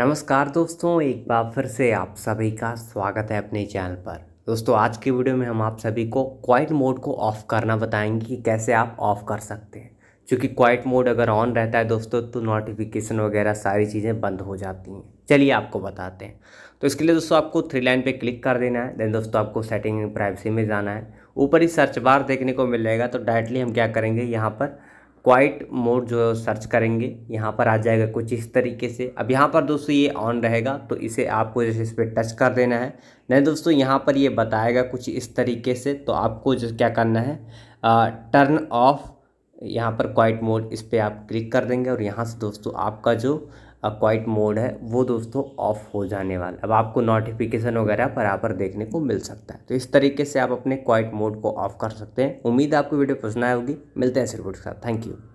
नमस्कार दोस्तों एक बार फिर से आप सभी का स्वागत है अपने चैनल पर दोस्तों आज की वीडियो में हम आप सभी को क्वाइट मोड को ऑफ़ करना बताएंगे कि कैसे आप ऑफ़ कर सकते हैं क्योंकि क्वाइट मोड अगर ऑन रहता है दोस्तों तो नोटिफिकेशन वगैरह सारी चीज़ें बंद हो जाती हैं चलिए आपको बताते हैं तो इसके लिए दोस्तों आपको थ्री लाइन पर क्लिक कर देना है देन दोस्तों आपको सेटिंग प्राइवेसी में जाना है ऊपर ही सर्च बार देखने को मिल जाएगा तो डायरेक्टली हम क्या करेंगे यहाँ पर क्वाइट मोड जो सर्च करेंगे यहाँ पर आ जाएगा कुछ इस तरीके से अब यहाँ पर दोस्तों ये ऑन रहेगा तो इसे आपको जैसे इस पर टच कर देना है नहीं दोस्तों यहाँ पर ये बताएगा कुछ इस तरीके से तो आपको जो क्या करना है टर्न ऑफ यहाँ पर क्वाइट मोड इस पर आप क्लिक कर देंगे और यहाँ से दोस्तों आपका जो क्वाइट मोड है वो दोस्तों ऑफ हो जाने वाला अब आपको नोटिफिकेशन वगैरह बराबर देखने को मिल सकता है तो इस तरीके से आप अपने क्वाइट मोड को ऑफ कर सकते हैं उम्मीद आपको वीडियो पसंद आई होगी मिलते हैं सिर्फ के साथ थैंक यू